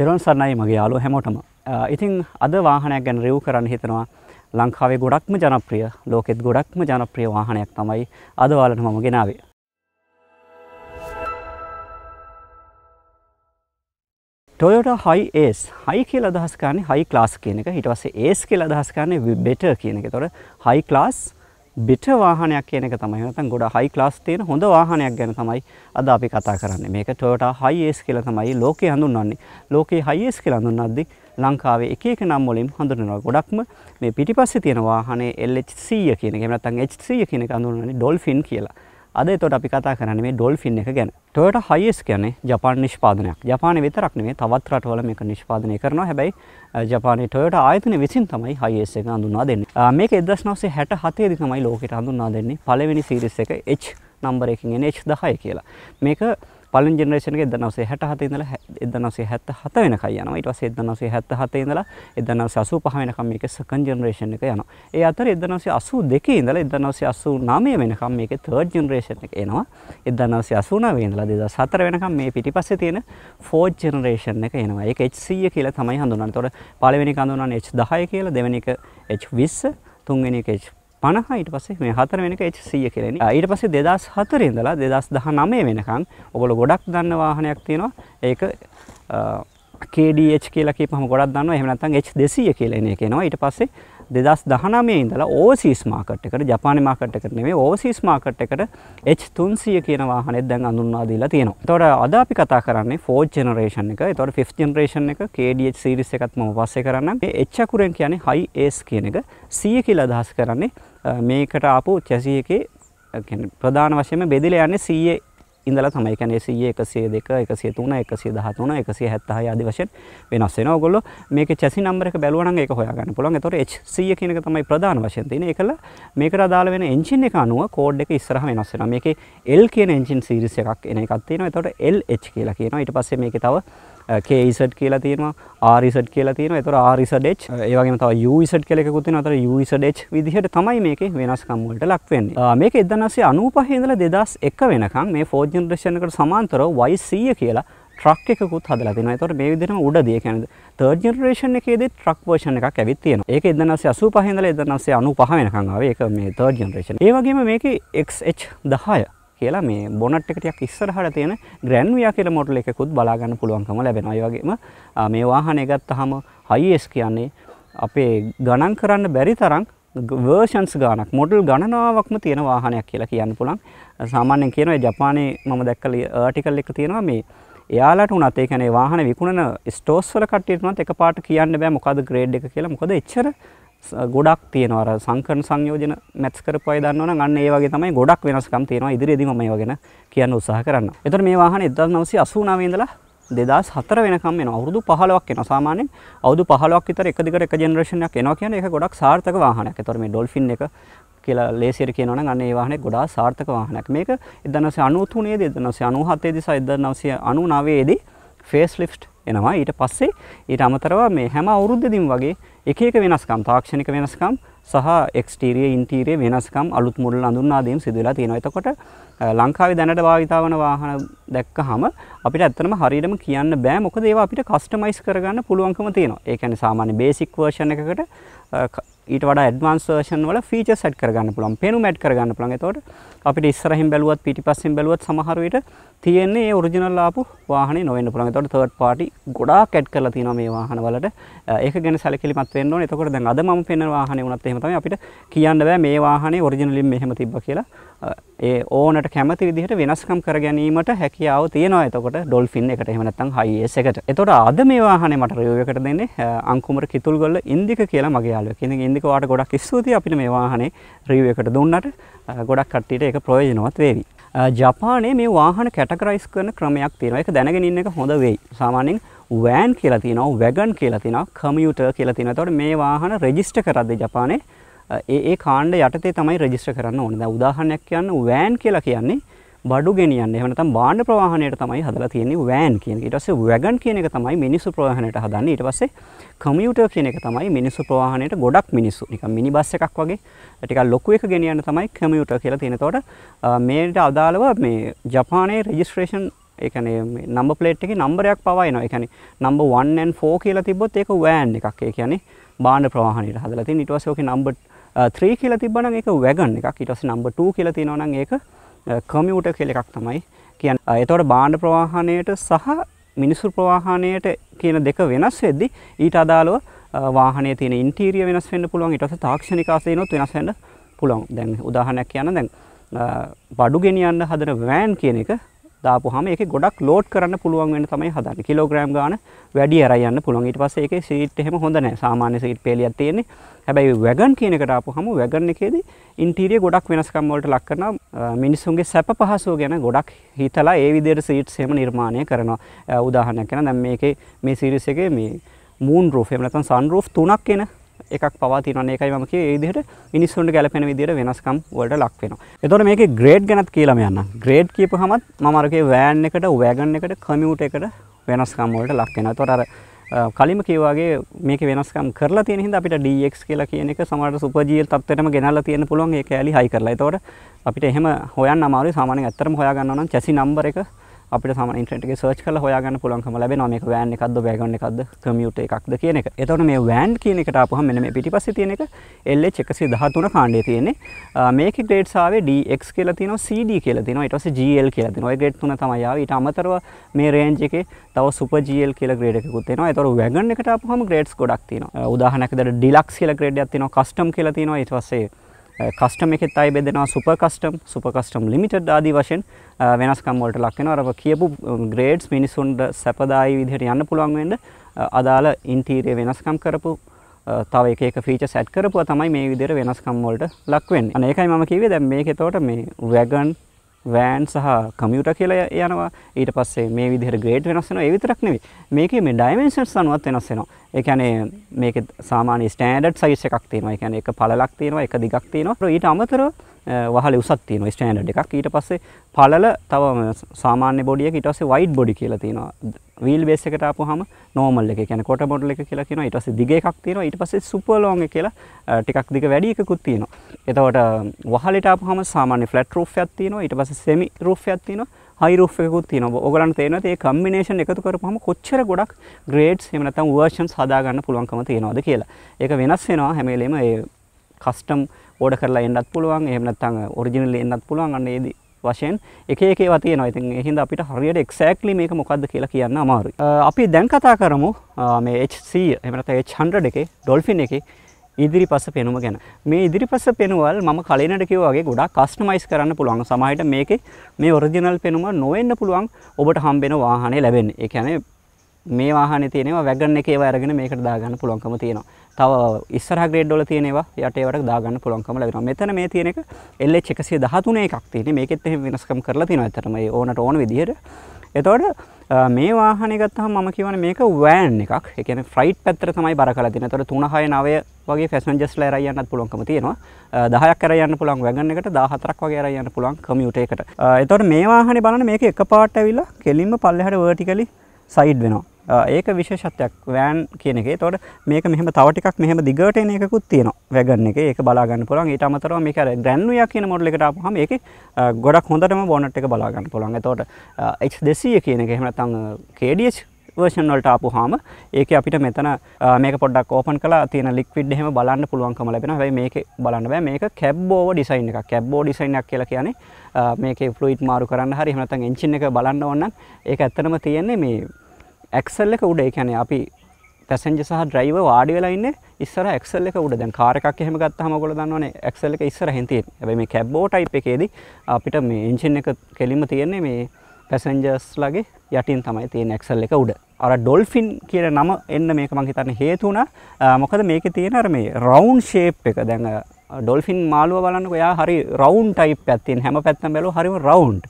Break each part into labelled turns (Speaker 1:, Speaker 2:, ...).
Speaker 1: තෙරුවන් සරණයි මගේ යාළුවෝ හැමෝටම. ඉතින් අද වාහනයක් ගැන රිව් කරන්න හිතනවා. ලංකාවේ ගොඩක්ම ජනප්‍රිය ලෝකෙත් ගොඩක්ම ජනප්‍රිය වාහනයක් තමයි අද ඔයාලට මම ගෙනාවේ. Toyota Hi Ace. Hi කියලා අදහස් කරන්නේ high class කියන එක. ඊට පස්සේ Ace කියලා අදහස් කරන්නේ better කියන එක. ඒතොර high class බෙට වාහනයක් කියන එක තමයි නැත්නම් ගොඩාක් හයි ක්ලාස් තියෙන හොඳ වාහනයක් ගැන තමයි අද අපි කතා කරන්නේ. මේක Toyota Hiace කියලා තමයි ලෝකේ හඳුන්වන්නේ. ලෝකේ Hiace කියලා හඳුන්වද්දී ලංකාවේ එක එක නම් වලින් හඳුන්වනවා. ගොඩක්ම මේ පිටිපස්සේ තියෙන වාහනේ LH100 e කියන එක. එහෙම නැත්නම් H100 e කියන එක හඳුන්වන්නේ Dolphin කියලා. අද එතකොට අපි කතා කරන්නේ මේ ඩොල්ෆින් එක ගැන. Toyota Hiace කියන්නේ ජපාන නිෂ්පාදනයක්. ජපානයේ විතරක් නෙමෙයි තවත් රටවල මේක නිෂ්පාදනය කරනවා. හැබැයි ජපානයේ Toyota ආයතනය විසින් තමයි Hiace එක හඳුන්වා දෙන්නේ. මේක 1967 දී තමයි ලෝකෙට හඳුන්වා දෙන්නේ පළවෙනි සීරීස් එක H නම්බරයකින් එන H10 කියලා. මේක පළවෙනි ජෙනරේෂන් එක 1967 ඉඳලා 1977 වෙනකන් යනවා. ඊට පස්සේ 1977 ඉඳලා 1985 වෙනකන් මේක සෙකන්ඩ් ජෙනරේෂන් එක යනවා. ඒ අතරේ 1982 ඉඳලා 1989 වෙනකන් මේකේ තර්ඩ් ජෙනරේෂන් එක එනවා. 1989 ඉඳලා 2004 වෙනකන් මේ පිටිපස්සේ තියෙන ෆෝර්ත් ජෙනරේෂන් එක එනවා. ඒක H100 e කියලා තමයි හඳුන්වන්නේ. ඒතකොට පළවෙනි එක හඳුන්වන්නේ H10 කියලා, දෙවෙනි එක H20, තුන්වෙනි එක H 50 ඊට පස්සේ මේ හතර වෙනක H100 e කියලා එන්නේ. ඊට පස්සේ 2004 ඉඳලා 2019 වෙනකන් ඔයගොල්ලෝ ගොඩක් දන්න වාහනයක් තියෙනවා. ඒක KDH කියලා කියපුවම ගොඩක් දන්නවා. එහෙම නැත්නම් H200 කියලා එන එක එනවා. ඊට පස්සේ 2019 ඉඳලා ඕවර්සීස් මාකට් එකට ජපානි මාකට් එකට නෙමෙයි ඕවර්සීස් මාකට් එකට H300 කියන වාහනේ දැන් අඳුන්වා දීලා තියෙනවා. එතකොට අද අපි කතා කරන්නේ 4th generation එක. එතකොට 5th generation එක KDH series එකත් මම පස්සේ කරන්නම්. මේ H අකුරෙන් කියන්නේ high ace කියන එක. 100 e කියලා අදහස් කරන්නේ මේකට ආපු චැසි එකේ ප්‍රධාන වශයෙන් බෙදිලා යන්නේ 100 ඉඳලා තමයි. කියන්නේ 100 102 103 113 176 ආදී වශයෙන් වෙනස් වෙනවා. ඔයගොල්ලෝ මේකේ chassis number එක බැලුවා නම් ඒක හොයාගන්න පුළුවන්. ඒතකොට H100 කියන එක තමයි ප්‍රධාන වශයෙන් තියෙන. ඒකල මේකට අදාළ වෙන එන්ජින් එක අනුව කෝඩ් එක ඉස්සරහ වෙනස් වෙනවා. මේකේ L කියන එන්ජින් සීරීස් එකක් එන එකක් තියෙනවා. ඒතකොට LH කියලා කියනවා. ඊට පස්සේ මේකේ තව KZ කියලා තියෙනවා RZ කියලා තියෙනවා. ඒතර RZH ඒ වගේම තව UZ කියලා එකකුත් තියෙනවා. අතර UZH විදිහට තමයි මේකේ වෙනස්කම් වලට ලක් වෙන්නේ. මේක 1995 ඉඳලා 2001 වෙනකන් මේ 4th generation එකට සමාන්තරව Y100 කියලා ට්‍රක් එකකුත් හදලා තිනවා. ඒතකොට මේ විදිහටම උඩදී ඒ කියන්නේ third generation එකේදී ට්‍රක් version එකක් ඇවිත් තියෙනවා. ඒක 1985 ඉඳලා 1995 වෙනකන් ආවේ. ඒක මේ third generation. ඒ වගේම මේකේ XH10 කියලා මේ බොනට් එක ටිකක් ඉස්සරහට තියෙන ග්‍රැන්වියා කියලා මොඩල් එකකුත් බලා ගන්න පුළුවන්කම ලැබෙනවා. ඒ වගේම මේ වාහනේ ගත්තාම හයිඑස් කියන්නේ අපේ ගණන් කරන්න බැරි තරම් වර්ෂන්ස් ගානක් මොඩල් ගණනාවක්ම තියෙන වාහනයක් කියලා කියන්න පුළුවන්. සාමාන්‍යයෙන් කියනවා ජපානයේ මම දැක්කල ආටිකල් එක තියෙනවා මේ එයාලට උනත් ඒ කියන්නේ වාහන විකුණන ස්ටෝර්ස් වල කට්ටියට උනත් එකපාරට කියන්න බෑ මොකද්ද ග්‍රේඩ් එක කියලා. මොකද එච්චර ගොඩක් තියෙනවා අර සංකරණ සංයෝජන මැච් කරපු අය දන්නවනම් අන්න ඒ වගේ තමයි ගොඩක් වෙනස්කම් තියෙනවා ඉදිරියේදී මම ඒ වගේන කියන්න උත්සාහ කරනවා. ඒතර මේ වාහනේ 1989 ඉඳලා දෙදස් හතර වෙනකම් එන අවුරුදු පහලවක් එන සාමානෙන් අවුදු පහලක් විතර එකදිකට එක ජෙනරේෂණයක් එනවා කියන එක ගොඩක් සාර්ථක වාහනයක්. ඒතොර මේ ඩොල්ෆින් එක කියලා ලේසියට කියනවා නම් අන්න ඒ වාහනේ ගොඩාක් සාර්ථක වාහනයක්. මේක 1993 දී 1997 දී සහ 1999 දී ෆේස් ලිෆ්ට් එනවා ඊට පස්සේ ඊට අමතරව මේ හැම අවුරුද්දෙදිම වගේ එක එක වෙනස්කම් තාක්ෂණික වෙනස්කම් සහ එක්ස්ටීරියර් ඉන්ටීරියර් වෙනස්කම් අලුත් මොඩල් අඳුන්වාදීම් සිදු වෙලා තියෙනවා. එතකොට ලංකාවේ දැනට භාවිත වන වාහන දැක්කහම අපිට ඇත්තටම හරියටම කියන්න බෑ මොකද ඒවා අපිට කස්ටමයිස් කරගන්න පුළුවන්කම තියෙනවා. ඒ කියන්නේ සාමාන්‍ය බේසික් වර්ෂන් එකකට ඊට වඩා ඇඩ්වාන්ස් වර්ෂන් වල ෆීචර්ස් ඇඩ් කරගන්න පුළුවන් පෙනුම ඇඩ් කරගන්න පුළුවන් එතකොට අපිට ඉස්සරහින් බැලුවත් පිටිපස්සෙන් බැලුවත් සමහර විට තියෙන්නේ ඒ ඔරිජිනල් ආපු වාහනේ නොවෙන්න පුළුවන් එතකොට තර්ඩ් පාටි ගොඩාක් ඇඩ් කරලා තියෙනවා මේ වාහන වලට ඒක ගැන සැලකිලිමත් වෙන්න ඕනේ එතකොට දැන් අද මම පෙන්වන වාහනේ වුණත් එහෙම තමයි අපිට කියන්න බෑ මේ වාහනේ ඔරිජිනලින් මෙහෙම තිබ්බා කියලා ඒ ඕනට කැමති විදිහට වෙනස්කම් කර ගැනීමට හැකියාව තියෙනවා එතකොට ඩොල්ෆින් එකට එහෙම නැත්නම් හයිස් එකට. එතකොට අද මේ වාහනේ මට රිවිව් එකට දෙන්නේ අංකුමර කිතුල්ගොල්ල ඉන්දික කියලා මගේ යාළුවෙක්. ඉතින් ඉන්දික වාට ගොඩක් ස්තුතියි අපිට මේ වාහනේ රිවිව් එකට දුන්නට ගොඩක් කට්ටියට ඒක ප්‍රයෝජනවත් වේවි. ජපානයේ මේ වාහන කැටගරයිස් කරන ක්‍රමයක් තියෙනවා. ඒක දැනගෙන ඉන්න එක හොඳ වෙයි. සාමාන්‍යයෙන් වෑන් කියලා තියෙනවා, වැගන් කියලා තියෙනවා, කමියුටර් කියලා තියෙනවා. එතකොට මේ වාහන රෙජිස්ටර් කරද්දී ජපානයේ ඒ ඒ කාණ්ඩ යටතේ තමයි රෙජිස්ටර් කරන්න ඕනේ. දැන් උදාහරණයක් කියන්න වෑන් කියලා කියන්නේ බඩු ගෙනියන්න. එහෙම නැත්නම් භාණ්ඩ ප්‍රවාහණයට තමයි හදලා තියෙන්නේ වෑන් කියන එක. ඊට පස්සේ වැගන් කියන එක තමයි මිනිස්සු ප්‍රවාහණයට හදන්නේ. ඊට පස්සේ කමියුටර් කියන එක තමයි මිනිස්සු ප්‍රවාහණයට ගොඩක් මිනිස්සු නිකන් මිනි බස් එකක් වගේ ටිකක් ලොකු එක ගෙනියන්න තමයි කමියුටර් කියලා තියෙන. එතකොට මේට අදාළව මේ ජපානයේ රෙජිස්ට්‍රේෂන් ඒ කියන්නේ මේ නම්බර් ප්ලේට් එකේ නම්බරයක් පවා එනවා. ඒ කියන්නේ නම්බර් 1 and 4 කියලා තිබ්බොත් ඒක වෑන් එකක්. ඒ කියන්නේ බාණ්ඩ ප්‍රවාහණයට හදලා තියෙන. ඊට පස්සේ ඔකේ නම්බර් 3 uh, කියලා තිබ්බනම් ඒක වැගන් එකක්. ඊට පස්සේ නම්බර් 2 කියලා තියෙනවා නම් ඒක කමියුටර් uh, කියලා එකක් තමයි කියන්නේ. ඒතකොට uh, භාණ්ඩ ප්‍රවාහණයට සහ මිනිසු ප්‍රවාහණයට කියන දෙක වෙනස් වෙද්දී ඊට අදාළව වාහනේ තියෙන ඉන්ටීරියර් වෙනස් වෙන්න පුළුවන්. ඊට පස්සේ තාක්ෂණික ආසයනොත් වෙනස් වෙන්න පුළුවන්. දැන් උදාහරණයක් කියන්න දැන් බඩු ගෙනියන්න හදන වෑන් කියන එක දාපුවාම ඒකේ ගොඩක් ලෝඩ් කරන්න පුළුවන් වෙන්න තමයි හදන්නේ. කිලෝග්‍රෑම් ගාන වැඩි අරයි යන්න පුළුවන්. ඊට පස්සේ ඒකේ සීට් එහෙම හොඳ නැහැ. සාමාන්‍ය සීට් පේලියක් තියෙන්නේ. හැබැයි වැගන් කියන එකට ආපුවාම වැගන් එකේදී ඉන්ටීරියර් ගොඩක් වෙනස්කම් වලට ලක් කරනවා. මිනිස්සුන්ගේ සැප පහසුව ගැන ගොඩක් හිතලා ඒ විදිහට සීට්ස් එහෙම නිර්මාණය කරනවා. උදාහරණයක් ගන්න දැන් මේකේ මේ සීරීස් එකේ මේ මූන් රූෆ් එහෙම නැත්නම් සන් රූෆ් තුනක් එන එකක් පවා තියෙනවා ඒකයි මම කියේ ඒ විදිහට මිනිස්සුන්ට ගැලපෙන විදිහට වෙනස්කම් වලට ලක් වෙනවා. එතකොට මේකේ ග්‍රේඩ් ගැනත් කියලාම යන්නම්. ග්‍රේඩ් කියපුවහමත් මම අරගේ වෑන් එකට, වෑගන් එකට, කමියුට් එකට වෙනස්කම් වලට ලක් වෙනවා. එතකොට අර කලින්ම කිව්වාගේ මේක වෙනස්කම් කරලා තියෙන හින්දා අපිට DX කියලා කියන එක සමහරට සුපර් GL තත්ත්වයටම ගෙනල්ලා තියෙන්න පුළුවන් ඒක ඇලි හයි කරලා. එතකොට අපිට එහෙම හොයන්න අමාරුයි. සාමාන්‍යයෙන් ඇත්තටම හොයා ගන්නවා නම් චැසි නම්බර් එක අපිට සාමාන්‍ය ඉන්ටර්නෙට් එකේ සර්ච් කරලා හොයාගන්න පුළුවන්කම ලැබෙනවා මේක වෑන් එකක්ද වෑගන් එකක්ද කමියුටර් එකක්ද කියන එක. එතකොට මේ වෑන් කියන එකට ආපුවහම මෙන්න මේ පිටිපස්සේ තියෙන එක LH 113 කාණ්ඩයේ තියෙන්නේ. මේකේ ග්‍රේඩ්ස් ආවේ DX කියලා තියෙනවා CD කියලා තියෙනවා ඊට පස්සේ GL කියලා තියෙනවා. ඔය ග්‍රේඩ් තුන තමයි ආවේ. ඊට අමතරව මේ රේන්ජ් එකේ තව සුපර් GL කියලා ග්‍රේඩ් එකකුත් එනවා. ඒතකොට වෑගන් එකට ආපුවහම ග්‍රේඩ්ස් ගොඩක් තියෙනවා. උදාහරණයක් විදිහට ඩිලක්ස් කියලා ග්‍රේඩ් එකක් තියෙනවා, කස්ටම් කියලා තියෙනවා, ඊට පස්සේ කස්ටම් එකෙත් අය බෙදෙනවා super custom super custom limited ආදී වශයෙන් වෙනස්කම් වලට ලක් වෙනවා. අර කියපු ග්‍රේඩ්ස් මිනිසුන්ට සැපදායි විදිහට යන්න පුළුවන් වෙන්න අදාළ ඉන්ටීරියර් වෙනස්කම් කරපු තව එක එක ෆීචර්ස් ඇඩ් කරපුවා තමයි මේ විදිහට වෙනස්කම් වලට ලක් වෙන්නේ. අනේ ඒකයි මම කිව්වේ දැන් මේකේ තෝරට මේ වැගන් වෑන් සහ කමියුට කියලා යනවා ඊට පස්සේ මේ විදිහට ග්‍රේඩ් වෙනස් වෙනවා ඒ විතරක් නෙවෙයි මේකේ මේ ඩයිමෙන්ෂන්ස් අනුවත් වෙනස් වෙනවා ඒ කියන්නේ මේකේ සාමාන්‍ය ස්ටෑන්ඩඩ් සයිස් එකක් තියෙනවා ඒ කියන්නේ එක පළලක් තියෙනවා එක දිගක් තියෙනවා ඊට අමතරව වහල උසක් තියෙනවා ස්ටෑන්ඩඩ් එකක් ඊට පස්සේ පළල තව සාමාන්‍ය බොඩි එක ඊට පස්සේ වයිඩ් බොඩි කියලා තියෙනවා වීල් බේස් එකට ආපුවාම නෝමල් එක කියන්නේ කොට මොඩල් එක කියලා කියනවා ඊට පස්සේ දිග එකක් තියෙනවා ඊට පස්සේ සුපර් ලොංග් එක කියලා ටිකක් දිග වැඩි එකකුත් තියෙනවා එතකොට වහලට ආපුවාම සාමාන්‍ය ෆ්ලැට් රූෆ් එකක් තියෙනවා ඊට පස්සේ සෙමි රූෆ් එකක් තියෙනවා හයිරෝෆ් එකකුත් තියෙනවා. ඔයගලන්ට තේරෙනවද මේ කම්බිනේෂන් එකතු කරපුවම කොච්චර ගොඩක් ග්‍රේඩ්ස් එහෙම නැත්නම් වර්ෂන්ස් හදාගන්න පුළුවන්කම තියෙනවද කියලා. ඒක වෙනස් වෙනවා හැම වෙලෙම ඒ කස්ටම් ඕඩ කරලා එන්නත් පුළුවන් එහෙම නැත්නම් ඔරිජිනල් එන්නත් පුළුවන් අන්න ඒ වශයෙන් එක එක ඒවා තියෙනවා. ඉතින් ඒ හින්දා අපිට හරියට එක්සැක්ට්ලි මේක මොකද්ද කියලා කියන්න අමාරුයි. අපි දැන් කතා කරමු මේ H100 එහෙම නැත්නම් H100 එකේ ඩොල්ෆින් එකේ ඉදිරිපස පෙනුම ගැන මේ ඉදිරිපස පෙනුවල් මම කලිනට කිව්වාගේ ගොඩක් කස්ටමයිස් කරන්න පුළුවන් සමහරට මේකේ මේ ඔරිජිනල් පෙනුම නොවෙන්න පුළුවන් ඔබට හම්බෙන වාහනේ ලැබෙන්නේ ඒ කියන්නේ මේ වාහනේ තියෙනවා වැගන් එකේ ඒවා අරගෙන මේකට දාගන්න පුළුවන්කම තියෙනවා තව ඉස්සරහ ග්‍රේඩ් වල තියෙන ඒවා යට ඒවට දාගන්න පුළුවන්කම ලැබෙනවා. මෙතන මේ තියෙන එක LH 113 එකක් තියෙන්නේ. මේකෙත් එහෙම වෙනස්කම් කරලා තියෙනවා. ඇත්තටම ඒ ඕනට ඕන විදිහට. එතකොට මේ වාහනය ගත්තහම මම කියවන මේක වෑන් එකක්. ඒ කියන්නේ ෆ්ලයිට් පැත්තට තමයි බර කරලා තියෙන්නේ. එතකොට 3 6 9 වගේ පැසෙන්ජර්ස්ලා එරයි යන්නත් පුළුවන්කම තියෙනවා. 10ක් එරයි යන්න පුළුවන් වැගන් එකට 14ක් වගේ එරයි යන්න පුළුවන් කමියුට් එකකට. එතකොට මේ වාහනේ බලන්න මේක එකපාරට ඇවිල්ලා කෙලින්ම පල්ලෙහාට වර්ටිකලි සයිඩ් වෙනවා. ඒක විශේෂත්වයක් වෑන් කියන එකේ. එතකොට මේක මෙහෙම තව ටිකක් මෙහෙම දිගට එන එකකුත් තියෙනවා. වැගන් එකේ ඒක බලා ගන්න පුළුවන්. ඊට අමතරව මේක අර ග්‍රැන්නුයා කියන මොඩල් එකට ආපුවාම ඒකේ ගොඩක් හොඳටම බොනට් එක බලා ගන්න පුළුවන්. එතකොට H200 කියන එක එහෙම නැත්නම් KDH වර්ෂන් වලට ආපුවාම ඒක අපිට මෙතන මේක පොඩ්ඩක් ඕපන් කළා තියෙන ලික්විඩ් එහෙම බලන්න පුළුවන්කම ලැබෙනවා. හැබැයි මේක බලන්න බෑ. මේක කැබ් ඕව ඩිසයින් එකක්. කැබ් ඕව ඩිසයින් එකක් කියලා කියන්නේ මේකේ ෆ්ලුයිඩ් මාරු කරන්න හරි එහෙම නැත්නම් එන්ජින් එක බලන්න ඕන නම් ඒක ඇත්තටම තියෙන්නේ මේ ඇක්සල් එක උඩ ඒ කියන්නේ අපි පැසෙන්ජර් සහ ඩ්‍රයිවර් වාඩි වෙලා ඉන්නේ ඉස්සර ඇක්සල් එක උඩ. දැන් කාර් එකක් එහෙම ගත්තාම ඔයගොල්ලෝ දන්නවනේ ඇක්සල් එක ඉස්සරහින් තියෙන්නේ. හැබැයි මේ කැබ්බෝ ටයිප් එකේදී අපිට මේ එන්ජින් එක කෙලින්ම තියෙන්නේ මේ පැසෙන්ජර්ස් ලගේ යටින් තමයි තියෙන්නේ ඇක්සල් එක උඩ. අර ඩොල්ෆින් කියන නම එන්න මේක මං හිතන්නේ හේතු වුණා. මොකද මේකේ තියෙන අර මේ රවුන්ඩ් ෂේප් එක. දැන් ඩොල්ෆින් මාළුව බලන්නකෝ එයා හරි රවුන්ඩ් ටයිප් එකක් තියෙන. හැම පැත්තම බැලුවොත් හරිම රවුන්ඩ්.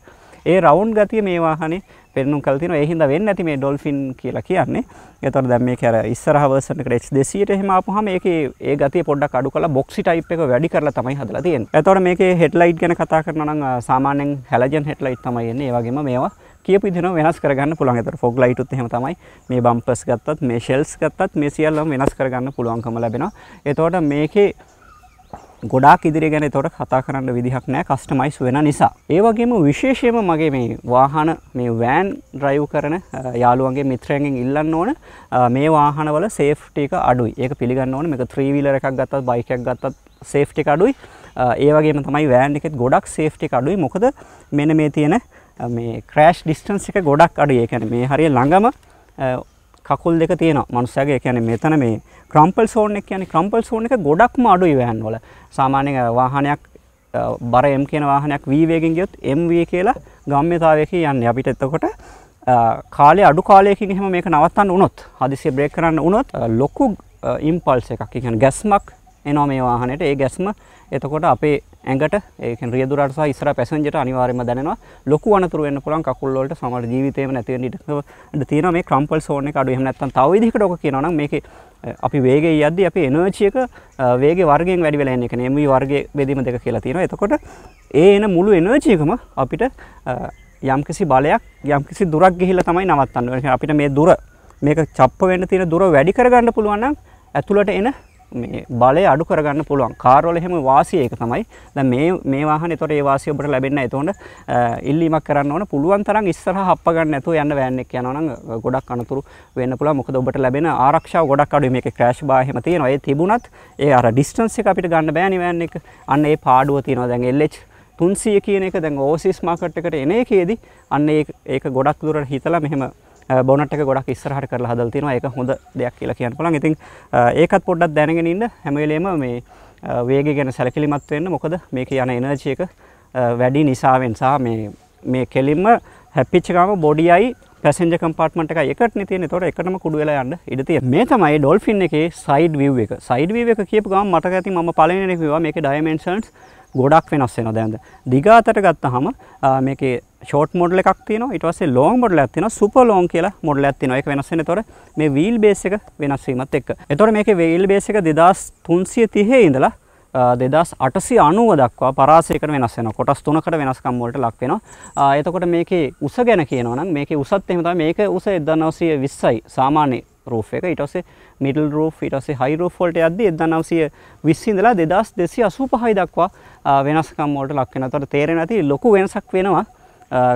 Speaker 1: ඒ රවුන්් ගතිය මේ වාහනේ පෙරනුම් කල තියෙනවා ඒ හින්දා වෙන්නේ නැති මේ ඩොල්ෆින් කියලා කියන්නේ. ඒතකොට දැන් මේක අර ඉස්සරහ version එකට H200ට එහෙම ආපුවාම ඒකේ ඒ ගතිය පොඩ්ඩක් අඩු කරලා boxy type එක වැඩි කරලා තමයි හදලා තියෙන්නේ. ඒතකොට මේකේ headlight ගැන කතා කරනවා නම් සාමාන්‍යයෙන් halogen headlight තමයි එන්නේ. ඒ වගේම මේවා කියපු විදිහම වෙනස් කරගන්න පුළුවන්. ඒතර ෆොග් ලයිට් උත් එහෙම තමයි. මේ බම්පර්ස් ගත්තත්, මේ ෂෙල්ස් ගත්තත් මේ සියල්ලම වෙනස් කරගන්න පුළුවන්කම ලැබෙනවා. ඒතකොට මේකේ ගොඩාක් ඉදිරි ගැන තොට කතා කරන්න විදිහක් නෑ කස්ටමයිස් වෙන නිසා. ඒ වගේම විශේෂයම මගේ මේ වාහන මේ වෑන් ඩ්‍රයිව් කරන යාළුවන්ගේ මිත්‍රයගෙන් ඉල්ලන්න ඕන මේ වාහනවල සේෆ්ටික අඩුයි ඒක පිළිගන්න ඕන මේක ත්‍රීවිලර එකක් ගත්තත් බයිකයක් ගත්තත් සේෆ්ටි අඩුයි ඒ වගේම තමයි වෑන් එකෙත් ගොඩක් සේෆ්ටි අඩුයි මොකද මෙන්න මේ තියෙන මේ ක්‍රෑෂ් ඩිස්ටන්ස් එක ගොඩක් අඩු ඒ කියන්නේ මේ හරිය ළඟම කකුල් දෙක තියෙනවා මනුස්සයාගේ කියන්නේ මෙතන මේ ක්‍රම්පල් සෝන් එක කියන්නේ ක්‍රම්පල් සෝන් එක ගොඩක්ම අඩුයි වෑන් වල සාමාන්‍යයෙන් වාහනයක් බර M කියන වාහනයක් V වේගෙන් ගියොත් MV කියලා ගම්‍යතාවයක යන්නේ අපිට එතකොට කාලේ අඩු කාලයකින් එහෙම මේක නවත්තන්න වුණොත් හදිසිය බ්‍රේක් කරන්න වුණොත් ලොකු ඉම්පල්ස් එකක් කියන්නේ ගැස්මක් එනවා මේ වාහනේට ඒ ගැස්ම එතකොට අපේ ඇඟට ඒක රියදුරට සහ ඉස්සර පැසෙන්ජර් අනිවාර්යයෙන්ම දැනෙනවා ලොකු අනතුරු වෙන්න පුළුවන් කකුල් වලට සමහර ජීවිතේම නැති වෙන්න ඉඩ තියෙනවා මේ ක්‍රම්පල් සෝන් එක අඩු එහෙම නැත්නම් තව විදිහකට ඔක කියනවා නම් මේකේ අපි වේගය යද්දී අපේ එනර්ජි එක වේගේ වර්ගයෙන් වැඩි වෙලා යන එක නෙමෙයි වර්ගයේ බෙදීම දෙක කියලා තියෙනවා එතකොට ඒ එන මුළු එනර්ජි එකම අපිට යම්කිසි බලයක් යම්කිසි දුරක් ගිහිල්ලා තමයි නවත්තන්න වෙන්නේ අපිට මේ දුර මේක චප්ප වෙන්න තියෙන දුර වැඩි කරගන්න පුළුවන් නම් ඇතුළට එන මේ බලය අඩු කරගන්න පුළුවන් කාර්වල එහෙම වාසිය ඒක තමයි. දැන් මේ මේ වාහනේ ඒතොර ඒ වාසිය ඔබට ලැබෙන්නේ නැහැ. ඒතොන්ට ඉල්ලීමක් කරන්න ඕන පුළුවන් තරම් ඉස්සරහා හප්ප ගන්න නැතුව යන්න වෑන් එක යනවා නම් ගොඩක් අනතුරු වෙන්න පුළුවන්. මොකද ඔබට ලැබෙන ආරක්ෂාව ගොඩක් අඩුයි. මේකේ ක්‍රෑෂ් බා එහෙම තියෙනවා. ඒ තිබුණත් ඒ අර ඩිස්ටන්ස් එක අපිට ගන්න බෑනේ වෑන් එක. අන්න ඒ පාඩුව තියෙනවා. දැන් LH තුන්සිය කියන එක දැන් ඕසිස් මාකට් එකට එන එකේදී අන්න ඒක ගොඩක් දුරට හිතලා මෙහෙම බොනට් එක ගොඩක් ඉස්සරහට කරලා හදලා තියෙනවා ඒක හොඳ දෙයක් කියලා කියන්න පුළුවන්. ඉතින් ඒකත් පොඩ්ඩක් දැනගෙන ඉන්න හැම වෙලේම මේ වේගය ගැන සැලකිලිමත් වෙන්න මොකද මේක යන එනර්ජි එක වැඩි නිසාවෙන් සහ මේ මේ කෙලින්ම හැපිච්ච ගම බොඩියයි පැසෙන්ජ කම්පාර්ට්මන්ට් එකයි එකට තියෙන. ඒතකොට එකටම කුඩු වෙලා යන්න ඉඩ තියෙනවා. මේ තමයි ඩොල්ෆින් එකේ සයිඩ් view එක. සයිඩ් view එක කියපු ගමන් මට ඇති මම පළවෙනි එක කිව්වා මේකේ dimensions ගොඩක් වෙනස් වෙනවා දැන්ද. දිගාතට ගත්තාම මේකේ ෂෝට් මොඩල් එකක් තියෙනවා ඊට පස්සේ ලෝං මොඩල් එකක් තියෙනවා සුපර් ලෝං කියලා මොඩල් එකක් තියෙනවා ඒක වෙනස් වෙන. ඒතොර මේ වීල් බේස් එක වෙනස් වීමත් එක්ක. ඒතොර මේකේ වීල් බේස් එක 2330 ඉඳලා 2890 දක්වා පරාසයකට වෙනස් වෙනවා. කොටස් තුනකට වෙනස්කම් වලට ලක් වෙනවා. එතකොට මේකේ උස ගැන කියනවා නම් මේකේ උසත් එහෙම තමයි. මේක උස 1920යි සාමාන්‍ය රූෆ් එක. ඊට පස්සේ මිඩල් රූෆ් ඊට පස්සේ හයි රූෆ් වලට යද්දී 1920 ඉඳලා 2285 දක්වා වෙනස්කම් වලට ලක් වෙනවා. ඒතොර තේරෙන ඇති ලොකු වෙනසක් වෙනවා.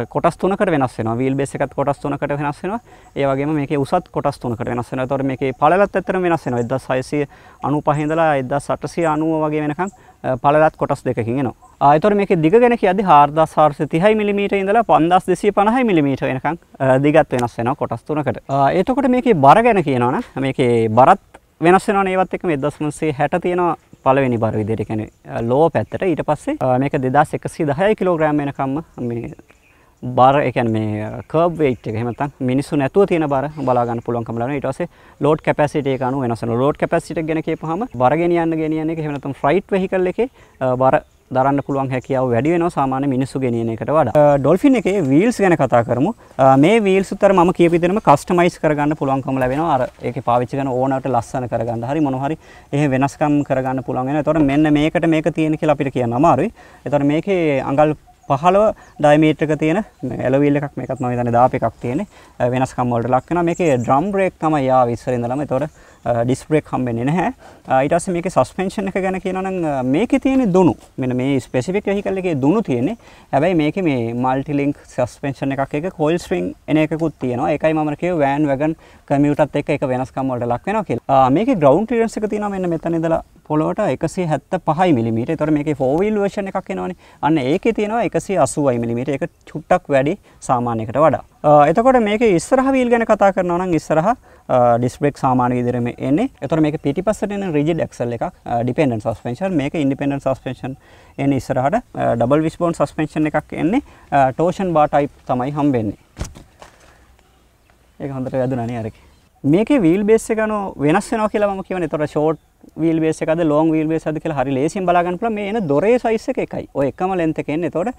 Speaker 1: කොටස් තුනකට වෙනස් වෙනවා වීල් බේස් එකත් කොටස් තුනකට වෙනස් වෙනවා ඒ වගේම මේකේ උසත් කොටස් තුනකට වෙනස් වෙනවා ඒතකොට මේකේ පළලත් ඇත්තටම වෙනස් වෙනවා 1695 ඉඳලා 1890 වගේ වෙනකන් පළලත් කොටස් දෙකකින් එනවා ආයතොර මේක දිග ගැන කියද්දි 4430 mm ඉඳලා 5250 mm වෙනකන් දිගත් වෙනස් වෙනවා කොටස් තුනකට එතකොට මේකේ බර ගැන කියනවනම් මේකේ බරත් වෙනස් වෙනවා ඒවත් එක්කම 1960 තියෙනවා පළවෙනි බර විදිහට කියන්නේ ලෝ පැත්තට ඊට පස්සේ මේක 2110 කිලෝග්‍රෑම් වෙනකම්ම මේ බාර ඒ කියන්නේ මේ කර්බ් uh, weight එක එහෙම නැත්නම් මිනිස්සු නැතුව තියෙන බර බලා ගන්න පුළුවන්කම ලබන ඊට පස්සේ load capacity එක අනුව වෙනස් වෙනවා load capacity එක ගැන කියපුවාම බර ගෙනියන්න ගෙනියන එක එහෙම නැත්නම් freight vehicle එකේ uh, බර දරන්න පුළුවන් හැකියාව වැඩි වෙනවා සාමාන්‍ය මිනිස්සු ගෙනියන එකට වඩා. ඩොල්ෆින් uh, එකේ වීල්ස් ගැන කතා කරමු. මේ වීල්ස් උතර මම කියපු විදිහටම කස්ටමයිස් කරගන්න පුළුවන්කම ලැබෙනවා. අර ඒකේ පාවිච්චි කරන ඕනරට ලස්සන කරගන්න හරි මොනවා හරි එහෙම වෙනස්කම් කරගන්න පුළුවන් වෙනවා. ඒතකොට මෙන්න මේකට මේක තියෙන කියලා අපිට කියන්න අමාරුයි. ඒතකොට මේකේ අඟල් 15 ඩයමීටරක තියෙන ඇලවිල් එකක් මේකත් මම හිතන්නේ 10 එකක් තියෙන වෙනස්කම් වලට ලක් වෙනවා මේකේ ඩ්‍රම් බ්‍රේක් තමයි ආව ඉස්සර ඉඳලම ඒතකොට ඩිස් බ්‍රේක් හම්බෙන්නේ නැහැ ඊට පස්සේ මේකේ සස්පෙන්ෂන් එක ගැන කියනවා නම් මේකේ තියෙන දුණු මෙන්න මේ ස්පෙસિෆික් වෙහිකල් එකේ දුණු තියෙන්නේ හැබැයි මේකේ මේ මල්ටි ලින්ක් සස්පෙන්ෂන් එකක් එක කොයිල් ස්ට්‍රින්ග් එන එකකුත් තියෙනවා ඒකයි මම කියුවේ වෑන් වැගන් කමියුටත් එක්ක ඒක වෙනස්කම් වලට ලක් වෙනවා කියලා මේකේ ග්‍රවුන්ඩ් ක්ලියරන්ස් එක තියෙනවා මෙන්න මෙතන ඉඳලා පොළොවට 175 mm. ඒතකොට මේකේ 4 wheel version එකක් එනවනේ. අන්න ඒකේ තියෙනවා 180 mm. ඒක චුට්ටක් වැඩි සාමාන්‍යයකට වඩා. එතකොට මේකේ ඉස්සරහ wheel ගැන කතා කරනවා නම් ඉස්සරහ disc brake සාමාන්‍ය විදිහටම එන්නේ. එතකොට මේක පිටිපස්සට එන rigid axle එකක් dependent suspension. මේක independent suspension එන්නේ ඉස්සරහට double wishbone suspension එකක් එන්නේ. torsion bar type තමයි හම්බෙන්නේ. ඒක හොඳට වැදුණා නේ අරකේ. මේකේ වීල් බේස් එක වෙනස් වෙනවා කියලා මම කියන්නේ. ඒතකොට ෂෝට් වීල් බේස් එකද ලොන් වීල් බේස් එකද කියලා හරි ලේසියෙන් බලා ගන්න පුළුවන් මේ එන දොරේ සයිස් එක එකයි. ඔය එකම ලෙන්ත් එක එන්නේ. එතකොට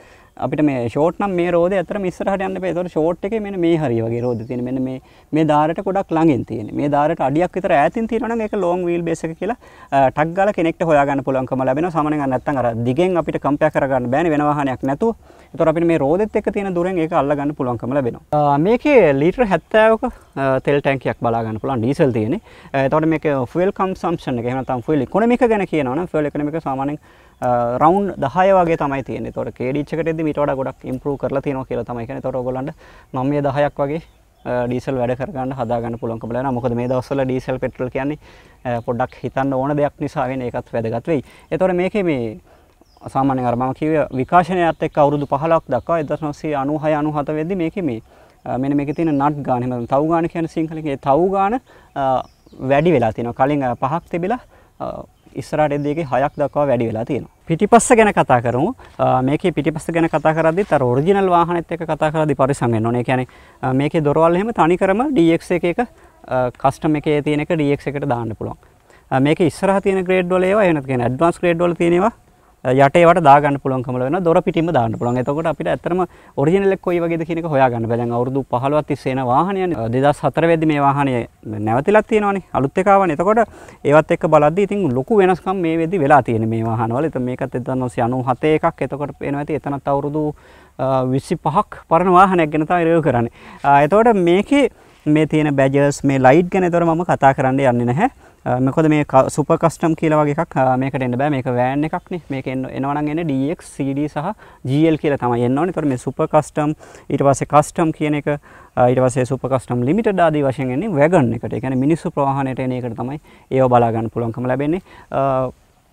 Speaker 1: අපිට මේ ෂෝට් නම් මේ රෝදේ ඇත්තටම ඉස්සරහට යන්න බෑ. එතකොට ෂෝට් එකේ මෙන්න මේ හරිය වගේ රෝද තියෙන. මෙන්න මේ මේ දාරට ගොඩක් ළඟින් තියෙන. මේ දාරට අඩියක් විතර ඈතින් තියෙනවා නම් ඒක ලොන් වීල් බේස් එක කියලා ටක් ගාලා කෙනෙක්ට හොයා ගන්න පුළුවන්කම ලැබෙනවා. සාමාන්‍යයෙන් නැත්තම් අර දිගෙන් අපිට කම්පයර් කර ගන්න බෑනේ වෙන වාහනයක් නැතුව. එතකොට අපිට මේ රෝදෙත් එක්ක තියෙන දුරෙන් ඒක අල්ල ගන්න පුළුවන්කම ලැබෙනවා. මේකේ ලීටර් 70ක තෙල් ටැංකියක් බලා ගන්න පුළුවන් ඩීසල් තියෙන්නේ. එතකොට මේක ෆුවල් කන්සම්ප්ෂන් එක එහෙම නැත්නම් ෆුවල් ඉකොනොමික ගැන කියනවා නම් ෆුවල් ඉකොනොමික සාමාන්‍යයෙන් රවුන්ඩ් 10 වගේ තමයි තියෙන්නේ. එතකොට KDH එකට එද්දි මීට වඩා ගොඩක් ඉම්ප්‍රූව් කරලා තියෙනවා කියලා තමයි කියන්නේ. එතකොට ඔයගොල්ලන්ට 9 10ක් වගේ ඩීසල් වැඩ කරගන්න හදාගන්න පුළුවන්කම ලැබෙනවා. මොකද මේ දවස්වල ඩීසල් පෙට්‍රල් කියන්නේ පොඩ්ඩක් හිතන්න ඕන දෙයක් නිසා වෙන එකත් වැදගත් වෙයි. ඒතොර මේකේ මේ සාමාන්‍යයෙන් අර මම කිව්වේ විකාශනයත් එක්ක අවුරුදු 15ක් දක්වා 1996 97 වෙද්දි මේකේ මේ මෙන මේක තියෙන නට් ගාන එහෙම තව් ගාන කියන්නේ සිංහලෙන් ඒ තව් ගාන වැඩි වෙලා තියෙනවා කලින් පහක් තිබිලා ඉස්සරහට එද්දී හයක් දක්වා වැඩි වෙලා තියෙනවා පිටිපස්ස ගැන කතා කරමු මේකේ පිටිපස්ස ගැන කතා කරද්දිත් අර ඔරිජිනල් වාහනෙත් එක්ක කතා කරද්දි පරිස්සම් වෙන්න ඕනේ. ඒ කියන්නේ මේකේ දොරවල් එහෙම තනිකරම DX එකේක කස්ටම් එකේ තියෙන එක DX එකට දාන්න පුළුවන්. මේකේ ඉස්සරහ තියෙන ග්‍රේඩ් වල ඒවා එහෙම නැත්නම් ඇඩ්වාන්ස් ග්‍රේඩ් වල තියෙන ඒවා යට ඒවට දාගන්න පුළුවන්කම වෙන දොර පිටින්ම දාන්න පුළුවන්. එතකොට අපිට ඇත්තටම ඔරිජිනල් එක කොයි වගේද කියන එක හොයාගන්න බෑ. දැන් අවුරුදු 15ක් තිස්සේ එන වාහනයනේ 2004 වෙද්දි මේ වාහනේ නැවතිලා තියෙනවානේ. අලුත් එක ආවනේ. එතකොට ඒවත් එක්ක බලද්දි ඉතින් ලොකු වෙනස්කම් මේ වෙද්දි වෙලා තියෙන මේ වාහනවල. එතන මේකත් 1997 එකක්. එතකොට පේනවා ඇති එතනත් අවුරුදු 25ක් පරණ වාහනයක් ගැන තමයි රිවිව් කරන්නේ. එතකොට මේකේ මේ තියෙන බැජර්ස් මේ ලයිට් ගැන එතකොට මම කතා කරන්න යන්නේ නැහැ. මොකද මේ සුප කස්ටම් කියලා වගේ එකක් මේකට එන්න බෑ මේක වෑන් එකක්නේ මේක එන්න එනවනම් එන්නේ DX CD සහ GL කියලා තමයි එන්න ඕනේ. ඒතකොට මේ සුප කස්ටම් ඊට පස්සේ කස්ටම් කියන එක ඊට පස්සේ සුප කස්ටම් ලිමිටඩ් ආදී වශයෙන් එන්නේ වෑගන් එකට. ඒ කියන්නේ මිනිස්සු ප්‍රවාහණයට එන එකට තමයි ඒව බලා ගන්න පුළුවන්කම ලැබෙන්නේ.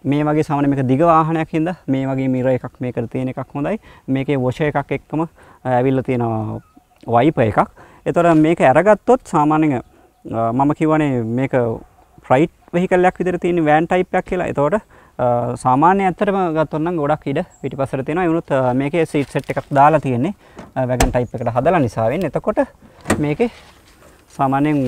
Speaker 1: මේ වගේ සමන මේක දිග වාහනයක් හින්දා මේ වගේ මිර එකක් මේකට තියෙන එකක් හොඳයි. මේකේ වොෂර් එකක් එක්කම ඇවිල්ලා තියෙනවා වයිපර් එකක්. ඒතර මේක අරගත්තොත් සාමාන්‍යයෙන් මම කිව්වනේ මේක ෆ්‍රයිට් වෙහිකල්ලයක් විතර තියෙන වෑන් ටයිප් එකක් කියලා. ඒතකොට සාමාන්‍ය ඇත්තටම ගත්තොත් නම් ගොඩක් ඉඩ පිටිපස්සට තියෙනවා. ඒනොත් මේකේ සීට් සෙට් එකක් දාලා තියෙන්නේ වැගන් ටයිප් එකට හදලා නිසා වෙන්නේ. එතකොට මේකේ සාමානෙන්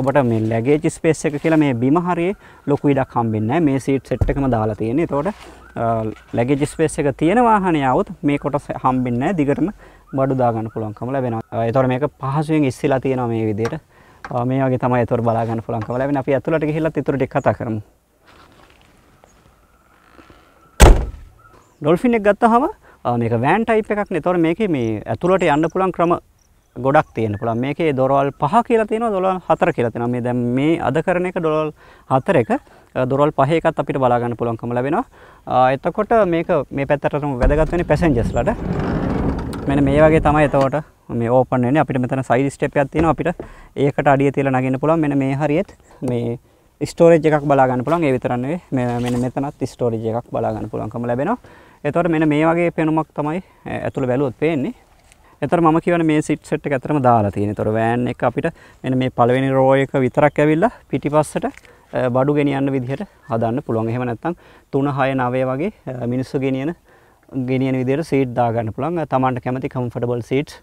Speaker 1: ඔබට මේ ලැගේජ් ස්පේස් එක කියලා මේ බිම හරියේ ලොකු ඉඩක් හම්බෙන්නේ නැහැ. මේ සීට් සෙට් එකම දාලා තියෙන්නේ. ඒතකොට ලැගේජ් ස්පේස් එක තියෙන වාහනය આવොත් මේ කොටස හම්බෙන්නේ නැහැ. දිගටම බඩු දාගන්න පුළුවන්කම ලැබෙනවා. ඒතකොට මේක පහසුවෙන් ඉස්සෙලා තියෙනවා මේ විදිහට. මේ වගේ තමයි ඒතොර බලා ගන්න පුළුවන්කම ලැබෙන අපි ඇතුළට ගිහිල්ලත් ඊටු ටික කතා කරමු. ඩොල්ෆින් එක ගත්තාම මේක වෑන් ටයිප් එකක් නේ. ඒතොර මේකේ මේ ඇතුළට යන්න පුළුවන් ක්‍රම ගොඩක් තියෙන පුළුවන් මේකේ දොරවල් පහ කියලා තියෙනවා දොරවල් හතර කියලා තියෙනවා මේ දැන් මේ අද කරන එක දොරවල් හතර එක දොරවල් පහේ එකත් අපිට බලා ගන්න පුළුවන්කම ලැබෙනවා එතකොට මේක මේ පැත්තටම වැදගත් වෙන්නේ පැසෙන්ජර්ස්ලාට මෙන්න මේ වගේ තමයි එතකොට මේ ඕපන් වෙන්නේ. අපිට මෙතන සයිඩ් ස්ටෙප් එකක් තියෙනවා. අපිට ඒකට අඩිය තියලා නගින්න පුළුවන්. මෙන්න මේ හරියෙත් මේ ස්ටෝරේජ් එකක් බලා ගන්න පුළුවන්. ඒ විතරක් නෙවෙයි. මෙන්න මෙතනත් ස්ටෝරේජ් එකක් බලා ගන්න පුළුවන්කම ලැබෙනවා. එතකොට මෙන්න මේ වගේ පෙනුමක් තමයි eh, ඇතුළ බැලුවොත් පේන්නේ. එතකොට මම කියන මේ සිට් සෙට් එක ඇත්තටම දාලා තියෙනවා. එතකොට වෑන් එක අපිට මෙන්න මේ පළවෙනි රෝ එක විතරක් ඇවිල්ලා පිටිපස්සට eh, බඩු ගෙනියන්න විදිහට හදන්න පුළුවන්. එහෙම නැත්නම් 3 6 9 වගේ eh, මිනිස්සු ගෙනියන ගෙනියන විදිහට සීට් දාගන්න පුළුවන්. තමන්ට කැමති comfortable seats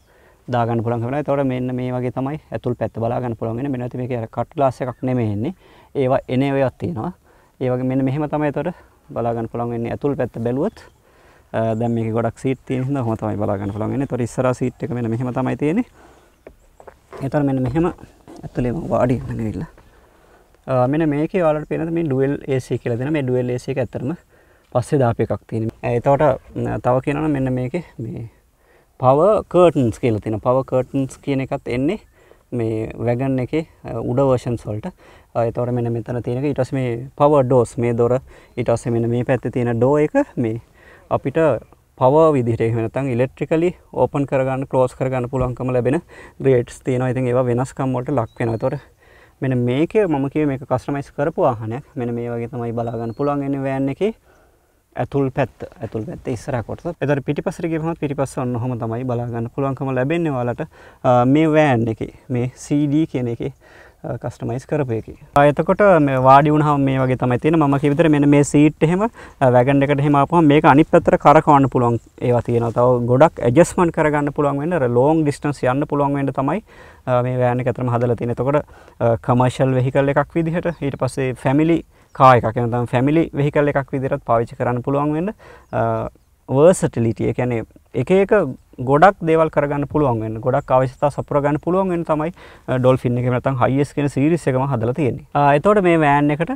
Speaker 1: දාගන්න පුළුවන් වෙනවා. ඒතකොට මෙන්න මේ වගේ තමයි ඇතුල් පැත්ත බලා ගන්න පුළුවන් වෙන්නේ. මෙන්න ඇති මේක කට් ග්ලාස් එකක් නෙමෙයි එන්නේ. ඒවා එන ඒවාක් තියෙනවා. ඒ වගේ මෙන්න මෙහෙම තමයි ඒතකොට බලා ගන්න පුළුවන් වෙන්නේ ඇතුල් පැත්ත බැලුවොත්. දැන් මේකේ ගොඩක් සීට් තියෙන හින්දා කොහොම තමයි බලා ගන්න පුළුවන් වෙන්නේ. ඒතකොට ඉස්සරහා සීට් එක මෙන්න මෙහෙම තමයි තියෙන්නේ. ඒතකොට මෙන්න මෙහෙම ඇතුලේම වාඩි වෙන්න ගිහිල්ලා. මෙන මේක ඔයාලට පේනද මේ ඩුවල් AC කියලා දෙන මේ ඩුවල් AC එක ඇත්තටම පස්සේ දාප එකක් තියෙන එතවට තව කියනන මෙන්න මේක මේ පව කර්ටන්ස් කියල තින පව කර්ටන්ස් කියන එකත් එන්නේ මේ වැගන් එක උඩවර්ෂන් සොල්ට තොර මෙන මෙතන තියෙනක ඉටස් මේ පව ඩෝස් මේ දොර ඉටස්ස මෙන මේ පැත්ති තියෙන ඩෝ එක මේ අපිට පව විදිහට වෙනතන් ඉලෙක්ට්‍රිකලි ඕපන් කරගන්න ක්‍රෝස් කරගන්න පුළුවන්කම ලැබෙන ග්‍රේට්ස් තියෙන ඉතින් ඒවා වෙනස්කම්මට ලක් වෙන තොර මෙන මේක මම කිය මේක කස්ටමයිස් කරපු ආහනයක් මෙන මේ වගේ තමයි බලාගන්න පුළුවන් එන්නේ වෑන් එකේ ඇතුල් පැත් ඇතුල් පැත් ඉස්සර කොට එතර පිටිපසර ගහම පිටිපස්ස ඔන්නහොම තමයි බලාගන්න පුළුවන්කම ලැබෙන්නේ වාලට මේ වෑන් එක මේ CD කියන එක කස්ටමයිස් කරපයකි එතකොට මේ වාඩි වුණහම මේ වගේ තමයි තියෙන මම කිවිතර මෙන්න මේ සීට් එහෙම වැගන් එකට එහෙම ආපුවම මේක අනිත් පැත්තට කරකවන්න පුළුවන් ඒවා තියෙනවා තව ගොඩක් ඇඩ්ජස්ට්මන්ට් කරගන්න පුළුවන් වෙන්න අර ලොං ඩිස්ටන්ස් යන්න පුළුවන් වෙන්න තමයි මේ වෑන් එක අතරම හදලා තියෙන්නේ එතකොට කමර්ෂල් වෙහිකල් එකක් විදිහට ඊට පස්සේ ෆැමිලි කා එකක් නැත්නම් ෆැමිලි වෙහිකල් එකක් විදිහටත් පාවිච්චි කරන්න පුළුවන් වෙන්න වර්සටිලිටි ඒ කියන්නේ එක එක ගොඩක් දේවල් කරගන්න පුළුවන් වෙන ගොඩක් අවශ්‍යතා සපුර ගන්න පුළුවන් වෙන තමයි ඩොල්ෆින් එකේ නැත්නම් හයියස් කියන සීරීස් එකම හදලා තියෙන්නේ. එතකොට මේ වෑන් එකට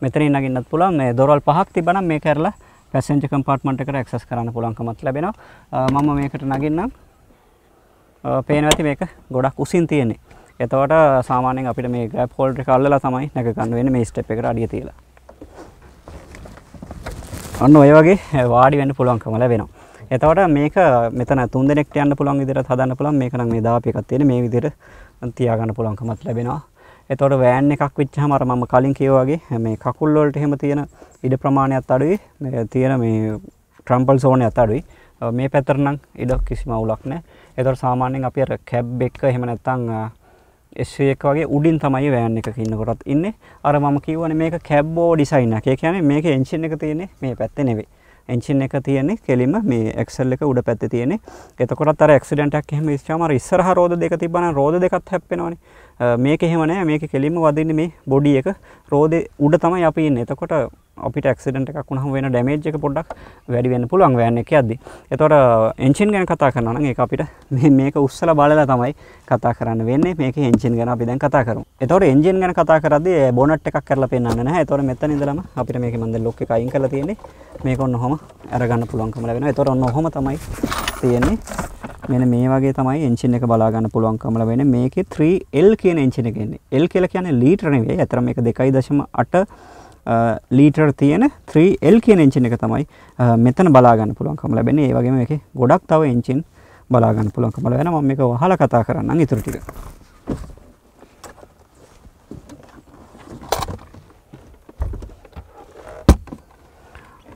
Speaker 1: මෙතනින් නගින්නත් පුළුවන් මේ දොරවල් පහක් තිබ්බනම් මේ කරලා පැසෙන්ජර් කම්පාර්ට්මන්ට් එකට ඇක්සස් කරන්න පුළුවන්කමක් ලැබෙනවා. මම මේකට නගින්නම්. පේනවා ඇති මේක ගොඩක් උසින් තියෙන්නේ. එතවට සාමානෙන් අපිට මේ ග්‍රප් හෝල්ට කල්ලලා තමයි නැක ගන්න වෙන මේ ස්ටප් එකට අඩිය තියලා ඔන්න ඔය වගේ වාඩි වෙන්න පුළුවන්කමල වෙනවා එතවට මේක මෙතන තුන් දෙනෙක්ට යන්න පුළුවන් විදිහට හදන්න පුළුවන් මේක නම් මේ දාපි එකක් තියෙන මේ විදිහට තියාගන්න පුළුවන්කමත් ලැබෙනවා එතකොට වෑන් එකක් විච්චාම අර මම කලින් කිව්වා වගේ මේ කකුල් වලට එහෙම තියෙන ඉඩ ප්‍රමාණයත් අඩුයි මේ තියෙන මේ ට්‍රම්පල් සෝනයත් අඩුයි මේ පැත්තට නම් ඉඩ කිසිම අවුලක් නැහැ එතකොට සාමාන්‍යයෙන් අපි අර කැබ් එක එහෙම නැත්නම් S3 එක වගේ උඩින් තමයි වෑන් එකක ඉන්නකොටත් ඉන්නේ. අර මම කියවනේ මේක කැබ්බෝ ඩිසයින් එකක්. ඒ කියන්නේ මේකේ එන්ජින් එක තියෙන්නේ මේ පැත්තේ නෙවෙයි. එන්ජින් එක තියෙන්නේ කෙලිම මේ එක්සල් එක උඩ පැත්තේ තියෙන්නේ. එතකොටත් අර ඇක්සිඩන්ට් එකක් එහෙම ඉස්සරහම අර ඉස්සරහ රෝද දෙක තිබ්බනම් රෝද දෙකත් හැප්පෙනවනේ. මේක එහෙම නෑ මේක කෙලින්ම වදින්නේ මේ බොඩි එක රෝදේ උඩ තමයි අපි ඉන්නේ. එතකොට අපිට ඇක්සිඩන්ට් එකක් වුණාම වෙන ඩැමේජ් එක පොඩ්ඩක් වැඩි වෙන්න පුළුවන් වෑන් එකේ යද්දී. එතකොට එන්ජින් ගැන කතා කරනවා නම් ඒක අපිට මේ මේක උස්සලා බලලා තමයි කතා කරන්න වෙන්නේ. මේකේ එන්ජින් ගැන අපි දැන් කතා කරමු. එතකොට එන්ජින් ගැන කතා කරද්දී බොනට් එකක් කරලා පෙන්වන්න නැහැ. එතකොට මෙතන ඉඳලම අපිට මේකේ මම දැන් ලොක් එක අයින් කරලා තියෙන්නේ. මේක ඔන්න ඔහොම අරගන්න පුළුවන්කම ලැබෙනවා. එතකොට ඔන්න ඔහොම තමයි තියෙන්නේ. මෙන්න මේ වගේ තමයි එන්ජින් එක බලා ගන්න පුළුවන්කම ලැබෙන්නේ. මේකේ 3L කියන එන්ජින් එක එන්නේ. L කියලා කියන්නේ ලීටර නෙවෙයි. අතරම මේක 2.8 ලීටර් තියෙන 3L කියන එන්ජින් එක තමයි මෙතන බලා ගන්න පුළුවන්කම ලැබෙන්නේ. ඒ වගේම මේකේ ගොඩක් තව එන්ජින් බලා ගන්න පුළුවන්කම ලැබෙනවා. මම මේක වහලා කතා කරන්නම් ඊටු ටික.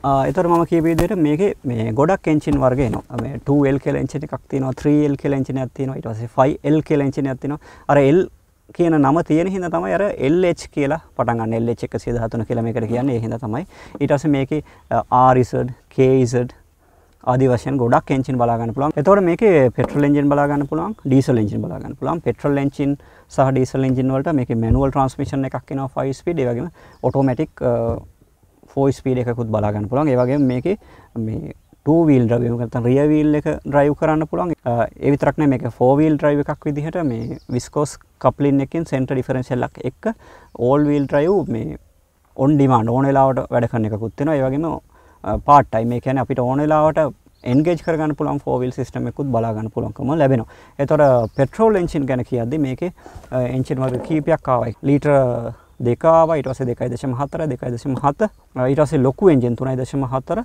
Speaker 1: එතර ම කියබේදට මේක මේ ගොඩක් කෙන්චින් වර්ගේ න ටල් කෙලෙන්චි එකක් තින 3ල් කෙලෙන්චින ඇතින ඉටස 5ල් කෙලෙන්චින ඇතින අර එල් කියන නම තියෙන හිද තමයි අර එල්H කියලා පටන් එල්H එක සිදහතුන කියලම එකට කියන්නේ හිද තමයි ඉටස මේක ආරිසඩ් කේසඩ් ආදිවශයෙන් ගොඩක් එන්චින් බලාගන්න පුළුවන්. එතකොට මේකේ පෙට්‍රල් එන්ජින් බලාගන්න පුළුවන්, ඩීසල් එන්ජින් බලාගන්න පුළුවන්. පෙට්‍රල් එන්ජින් සහ ඩීසල් එන්ජින් වලට මේකේ මැනුවල් ට්‍රාන්ස්මිෂන් එකක් එනවා 5 ස්පීඩ්. ඒ වගේම ඔටෝමැටික් ෆෝයිස් පීඩ එකකුත් බලාගන්න පුළන් ඒවගේ මේක මේ ටූවීල් ්‍රවම කතන් රියවීල් එක ්‍රයිව් කරන්න පුළන් ඒවිතරක්න මේ ෆෝවීල් ්‍රයිව එකක් විදිහට මේ විස්කෝස් කපලින් එකින් සෙන්ට ඩිෆරෙන්ශල්ලක් එක් ඕල්වීල් ්‍රයිව් මේ ඔන්ඩිමා ඕනෙලාවට වැඩකන එකකුත්තිෙන ඒවගේම පාට්ටයි මේ කැන අපිට ඕනෙලාවට එන්ගේජ් කරගන්න පුළන් ෆෝවිල් සිටමෙකුත් බලාගන්න පුළොන්කම ලැබෙන එතොට පෙට්‍රෝල් එංචින් ගැන කියද්දි මේක එංචින් වගේ කීපයක් කාවයි ලීටර් දෙකාව ඉටස දෙකයි දශම හතර දෙකයි දශම හත ඉටස ලොකු එන්ජෙන් තුනයි දශම හතර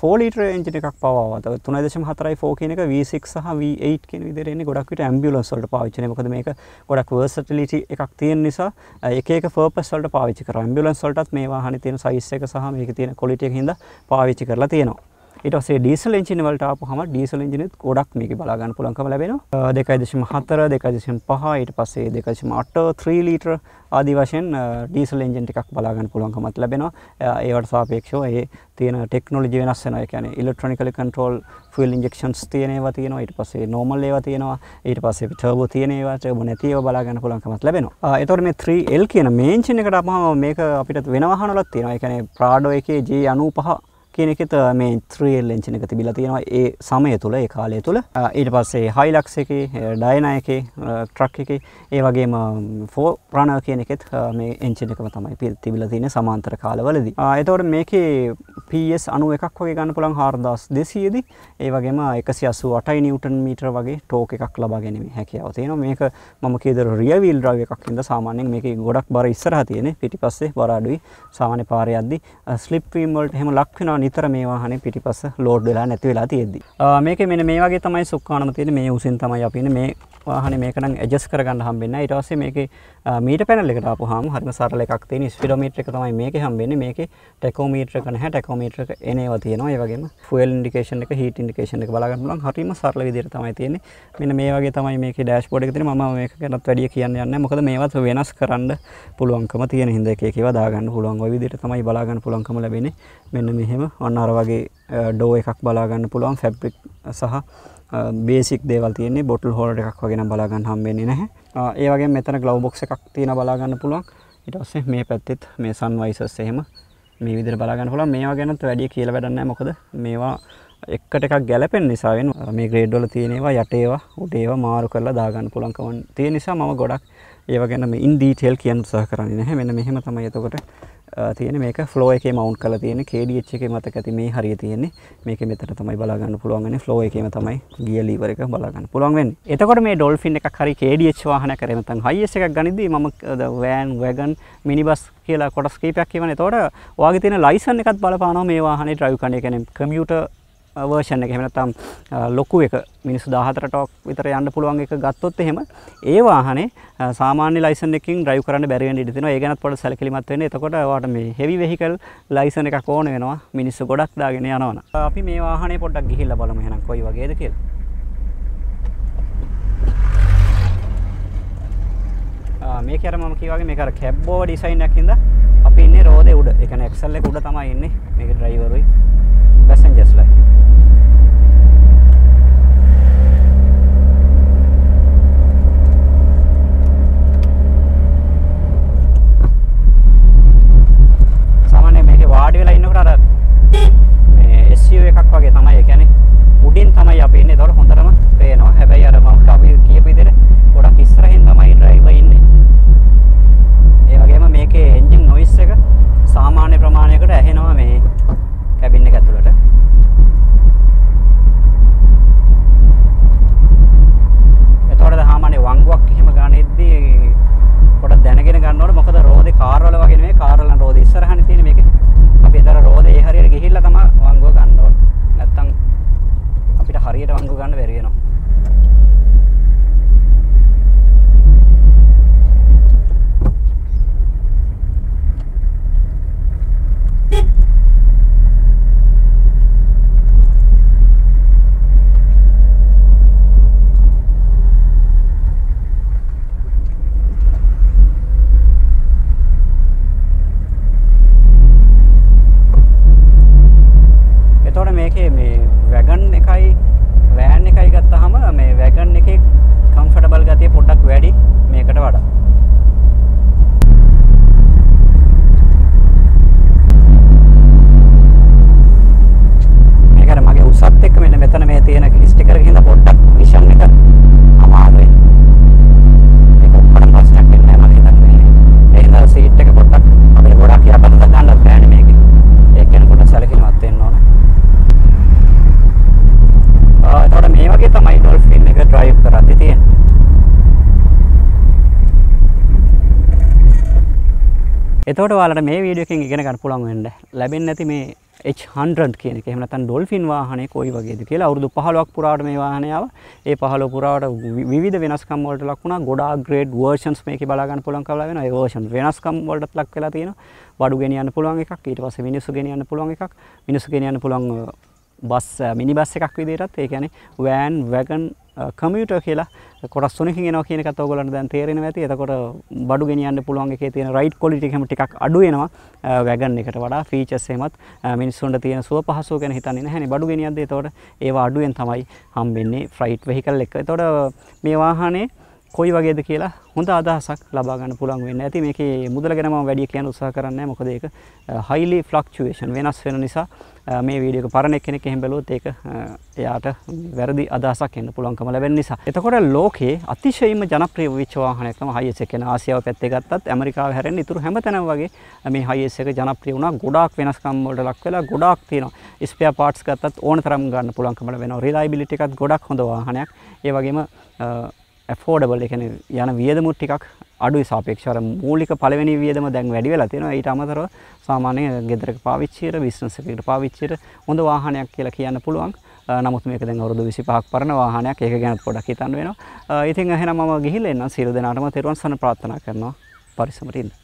Speaker 1: ෆෝලිට එන්ජින එකක් පවාත තුන දශම හතරයි ෝ කියනක වසික් සහ වේ කෙන විදරන්නේ ගොඩක්ට ඇම්බියලන්සල්ට පාචන කද මේක ගොඩක් වර්සටලිටි එකක් තියෙන් නිසා ඒක පපස්ල්ට පාචි කර ඇම්බිලන්සල්ටත් මේ වාහන තියෙන සයිස්සක සහ මේක තියෙන කොලිටිය හිද පාවිච්චි කරලා තියෙනවා ඊට පස්සේ ඩීසල් එන්ජින් වලට ආපුවම ඩීසල් එන්ජින් එකත් ගොඩක් මේකේ බලා ගන්න පුළුවන්කම ලැබෙනවා 2.4 2.5 ඊට පස්සේ 2.8 3 ලීටර ආදී වශයෙන් ඩීසල් එන්ජින් ටිකක් බලා ගන්න පුළුවන්කමත් ලැබෙනවා ඒවට සාපේක්ෂව ඒ තියෙන ටෙක්නොලොජි වෙනස් වෙනවා ඒ කියන්නේ ඉලෙක්ට්‍රොනිකලි කන්ට්‍රෝල් ෆිල් ඉන්ජෙක්ෂන්ස් තියෙන ඒවා තියෙනවා ඊට පස්සේ නෝමල් ඒවා තියෙනවා ඊට පස්සේ ටර්බෝ තියෙන ඒවා ටර්බෝ නැති ඒවා බලා ගන්න පුළුවන්කමක් ලැබෙනවා. ඒතකොට මේ 3L කියන මේන්ජින් එකට අපහම මේක අපිට වෙන වාහනවලත් තියෙනවා. ඒ කියන්නේ Prado එකේ G95 කියන එකෙත් මේ 3L එන්ජින් එක තිබිලා තියෙනවා ඒ සමය තුල ඒ කාලය තුල ඊට පස්සේ Hilux එකේ Dyna එකේ ට්‍රක් එකේ ඒ වගේම 4Runner කියන එකෙත් මේ එන්ජින් එකම තමයි තිබිලා තියෙන්නේ සමාන්තර කාලවලදී. එතකොට මේකේ PS 91ක් වගේ ගන්න පුළුවන් 4200 දී ඒ වගේම 188 නිව්ටන් මීටර වගේ ටෝක් එකක් ලබා ගැනීම හැකියාව තියෙනවා. මේක මම කීදර රියර් wheel drive එකක් හින්දා සාමාන්‍යයෙන් මේකේ ගොඩක් බර ඉස්සරහ තියෙන්නේ. පිටිපස්සේ බර අඩුයි. සාමාන්‍ය පාරේ යද්දී ස්ලිප් වීම් වලට එහෙම ලක් වෙනවා නිතර මේ වාහනේ පිටිපස්ස ලෝඩ් වෙලා නැති වෙලා තියෙද්දි. මේකේ මෙන්න මේ වගේ තමයි සුක්කානම තියෙන්නේ. මේ උසින් තමයි අපි ඉන්නේ. මේ වාහනේ මේක නම් ඇඩ්ජස්ට් කරගන්න හම්බෙන්නේ ඊට පස්සේ මේකේ මීටර් පැනල් එකට ආපුවාම හරිම සරල එකක් තියෙන ස්පීඩෝමීටර් එක තමයි මේකේ හම්බෙන්නේ මේකේ ටැකෝමීටර් එක නැහැ ටැකෝමීටර් එක එන ඒවා තියෙනවා ඒ වගේම ෆුවල් ඉන්ඩිකේෂන් එක හීට් ඉන්ඩිකේෂන් එක බලා ගන්න පුළුවන් හරිම සරල විදිහට තමයි තියෙන්නේ මෙන්න මේ වගේ තමයි මේකේ ඩෑෂ්බෝඩ් එක තියෙන්නේ මම මේක ගැනත් වැඩිය කියන්න යන්නේ මොකද මේවත් වෙනස් කරන්න පුළුවන්කම තියෙන හින්දා එක එක ඒවා දාගන්න පුළුවන් ওই විදිහට තමයි බලා ගන්න පුළුවන්කම ලැබෙන්නේ මෙන්න මෙහෙම ඔන්න අර වගේ ඩෝ එකක් බලා ගන්න පුළුවන් ෆැබ්‍රික් සහ බේසික් දේවල් තියෙන්නේ බොටල් හෝල්ඩර් එකක් වගේ නම් බලා ගන්න හම්බෙන්නේ නැහැ. ඒ වගේම මෙතන glove box එකක් තියෙනවා බලා ගන්න පුළුවන්. ඊට පස්සේ මේ පැත්තෙත් මේ sun visors එහෙම මේ විදිහට බලා ගන්න පුළුවන්. මේවා ගැනත් වැඩි කියලා වැඩක් නැහැ. මොකද මේවා එකට එකක් ගැලපෙන නිසා වෙන මේ ග්‍රේඩ් වල තියෙන ඒවා යට ඒවා උඩ ඒවා මාරු කරලා දා ගන්න පුළුවන් කම තියෙන නිසා මම ගොඩක් ඒව ගැන මේ ඉන් ඩීටේල් කියන්න උත්සාහ කරන්නේ නැහැ. මෙන්න මෙහෙම තමයි එතකොට තියෙන මේක ෆ්ලෝ එකේ මවුන්ට් කරලා තියෙන KDH එකේ මතක ඇති මේ හරිය තියෙන්නේ මේක මෙතන තමයි බලා ගන්න පුළුවන් වෙන්නේ ෆ්ලෝ එකේම තමයි ගියර් ලීවර් එක බලා ගන්න පුළුවන් වෙන්නේ එතකොට මේ ඩොල්ෆින් එකක් හරි KDH වාහනයක් හරි නැත්නම් හයිස් එකක් ගනිද්දී මම වෑන් වැගන් මිනිබස් කියලා කොටස් කීපයක් කියවනේ එතකොට ඔයාගේ තියෙන ලයිසන් එකත් බලපානවා මේ වාහනේ ඩ්‍රයිව් කරන එක කියන්නේ කමියුටර් වර්ෂන් එක එහෙම නැත්නම් ලොකු එක මිනිස්සු 14 ටොක් විතර යන්න පුළුවන් එක ගත්තොත් එහෙම ඒ වාහනේ සාමාන්‍ය ලයිසන් එකකින් ඩ්‍රයිව් කරන්න බැරි වෙන්න ඉඩ තියෙනවා. ඒ ගැනත් පොඩ්ඩක් සැලකිලිමත් වෙන්න. එතකොට ඔයාලට මේ හෙවි වෙහිකල් ලයිසන් එකක් ඕන වෙනවා. මිනිස්සු ගොඩක් දාගෙන යනවනම්. අපි මේ වාහනේ පොඩ්ඩක් ගිහිල්ලා බලමු එහෙනම් කොයි වගේද කියලා. මේ කර මම කිවගේ මේ කර කැබ්බෝව ඩිසයින් එකකින්ද අපි ඉන්නේ රෝදේ උඩ. ඒ කියන්නේ එක්සල් එක උඩ තමයි ඉන්නේ. මේක ඩ්‍රයිවරුයි. passengers lah එතකොට ඔයාලට මේ වීඩියෝ එකෙන් ඉගෙන ගන්න පුළුවන් වෙන්න ලැබෙන්නේ නැති මේ H100 කියන එක. එහෙම නැත්නම් ඩොල්ෆින් වාහනේ කොයි වගේද කියලා අවුරුදු 15ක් පුරාට මේ වාහනය ආවා. ඒ 15 පුරාට විවිධ වෙනස්කම් වලට ලක් වුණා. ගොඩාක් ග්‍රේඩ් වර්ෂන්ස් මේකේ බලා ගන්න පුළුවන් කවලා වෙනවා. ඒ වර්ෂන් වෙනස්කම් වලටත් ලක් වෙලා තියෙනවා. බඩු ගෙනියන්න පුළුවන් එකක්. ඊට පස්සේ මිනිස්සු ගෙනියන්න පුළුවන් එකක්. මිනිස්සු ගෙනියන්න පුළුවන් බස් මිනි බස් එකක් විදිහටත් ඒ කියන්නේ වෑන් වැගන් කමියුටර් කියලා කොටස් තුනකින් එනවා කියන එකත් ඔයගොල්ලන්ට දැන් තේරෙනවා ඇති. එතකොට බඩු ගෙනියන්න පුළුවන් එකේ තියෙන රයිඩ් ක්වොලිටි එකම ටිකක් අඩු වෙනවා. වැගන් එකට වඩා ෆීචර්ස් එහෙමත් මිනිස්සුන්ට තියෙන සුව පහසුව ගැන හිතන්නේ නැහැනේ. බඩු ගෙනියද්දී එතකොට ඒවා අඩුවෙන් තමයි හම්බෙන්නේ ෆ්‍රයිට් වෙහිකල් එක. එතකොට මේ වාහනේ කොයි වගේද කියලා හොඳ අදහසක් ලබා ගන්න පුළුවන් වෙන්න ඇති. මේකේ මුදල ගැන මම වැඩි කියන්න උත්සාහ කරන්නේ නැහැ. මොකද ඒක highly fluctuation වෙනස් වෙන නිසා මේ වීඩියෝ එක පරණ එක්කෙනෙක් එහෙම බැලුවොත් ඒක එයාට වැරදි අදහසක් එන්න පුළුවන්කම ලැබෙන නිසා. එතකොට ලෝකයේ අතිශයින්ම ජනප්‍රිය වෙච්ච වාහනයක් තමයි හයිස් එක. කියන ආසියාව පැත්තේ ගත්තත් ඇමරිකාව හැරෙන්න ඉතුරු හැමතැනම වගේ මේ හයිස් එක ජනප්‍රිය වුණා. ගොඩාක් වෙනස්කම් වලට ලක් වෙලා ගොඩාක් තියෙනවා. ස්පෙයා පාර්ට්ස් ගත්තත් ඕන තරම් ගන්න පුළුවන්කම ලැබෙනවා. රිලයබිලිටි එකත් ගොඩක් හොඳ වාහනයක්. ඒ වගේම affordable ඒ කියන්නේ යන වියදමුත් ටිකක් අඩුයි සාපේක්ෂව අර මූලික පළවෙනි වියදම දැන් වැඩි වෙලා තියෙනවා ඊට අමතරව සාමාන්‍ය ගෙදරක පාවිච්චියට බිස්නස් එකකට පාවිච්චියට හොඳ වාහනයක් කියලා කියන්න පුළුවන් නමුත් මේක දැන් අවුරුදු 25ක් පරණ වාහනයක් ඒක ගැන පොඩ්ඩක් හිතන්න වෙනවා ඉතින් එහෙනම් මම ගිහිල්ලා එන්නම් සියලු දෙනාටම තෙරුවන් සරණ ප්‍රාර්ථනා කරනවා පරිස්සමට ඉන්න